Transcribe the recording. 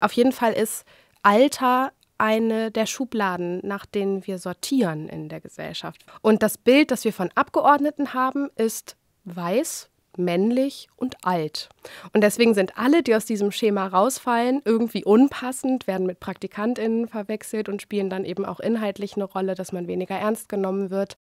Auf jeden Fall ist Alter eine der Schubladen, nach denen wir sortieren in der Gesellschaft. Und das Bild, das wir von Abgeordneten haben, ist weiß, männlich und alt. Und deswegen sind alle, die aus diesem Schema rausfallen, irgendwie unpassend, werden mit PraktikantInnen verwechselt und spielen dann eben auch inhaltlich eine Rolle, dass man weniger ernst genommen wird.